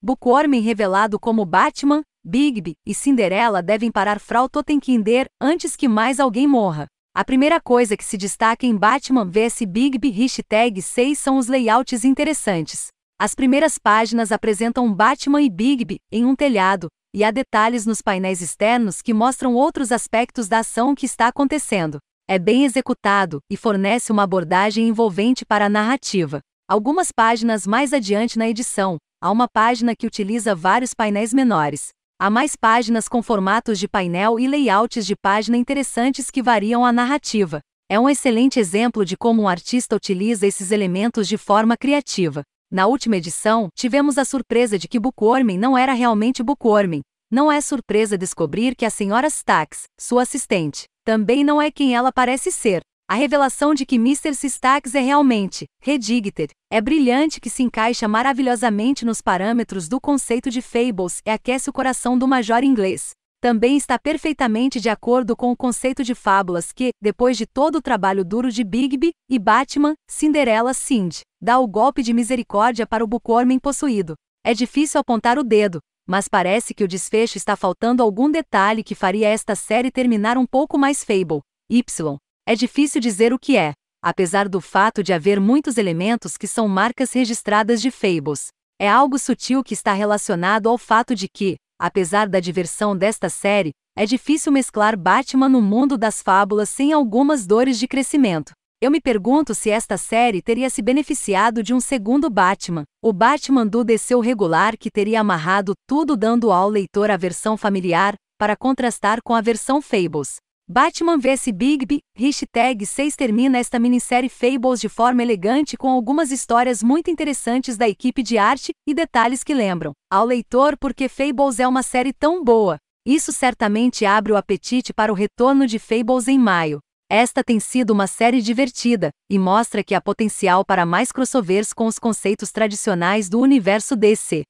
Bookwormen revelado como Batman, Bigby e Cinderela devem parar Frau Totenkinder antes que mais alguém morra. A primeira coisa que se destaca em Batman vs Bigby hashtag 6 são os layouts interessantes. As primeiras páginas apresentam Batman e Bigby em um telhado, e há detalhes nos painéis externos que mostram outros aspectos da ação que está acontecendo. É bem executado e fornece uma abordagem envolvente para a narrativa. Algumas páginas mais adiante na edição, Há uma página que utiliza vários painéis menores. Há mais páginas com formatos de painel e layouts de página interessantes que variam a narrativa. É um excelente exemplo de como um artista utiliza esses elementos de forma criativa. Na última edição, tivemos a surpresa de que Bookworm não era realmente Bookworm. Não é surpresa descobrir que a senhora Stax, sua assistente, também não é quem ela parece ser. A revelação de que Mr. Sistax é realmente Redigter é brilhante que se encaixa maravilhosamente nos parâmetros do conceito de Fables e aquece o coração do major inglês. Também está perfeitamente de acordo com o conceito de fábulas que, depois de todo o trabalho duro de Bigby e Batman, Cinderela Cindy dá o golpe de misericórdia para o Bucormen possuído. É difícil apontar o dedo, mas parece que o desfecho está faltando algum detalhe que faria esta série terminar um pouco mais Fable. Y. É difícil dizer o que é, apesar do fato de haver muitos elementos que são marcas registradas de Fables. É algo sutil que está relacionado ao fato de que, apesar da diversão desta série, é difícil mesclar Batman no mundo das fábulas sem algumas dores de crescimento. Eu me pergunto se esta série teria se beneficiado de um segundo Batman, o Batman do desceu regular que teria amarrado tudo dando ao leitor a versão familiar, para contrastar com a versão Fables. Batman vs Bigby, hashtag 6 termina esta minissérie Fables de forma elegante com algumas histórias muito interessantes da equipe de arte e detalhes que lembram ao leitor porque Fables é uma série tão boa. Isso certamente abre o apetite para o retorno de Fables em maio. Esta tem sido uma série divertida e mostra que há potencial para mais crossovers com os conceitos tradicionais do universo DC.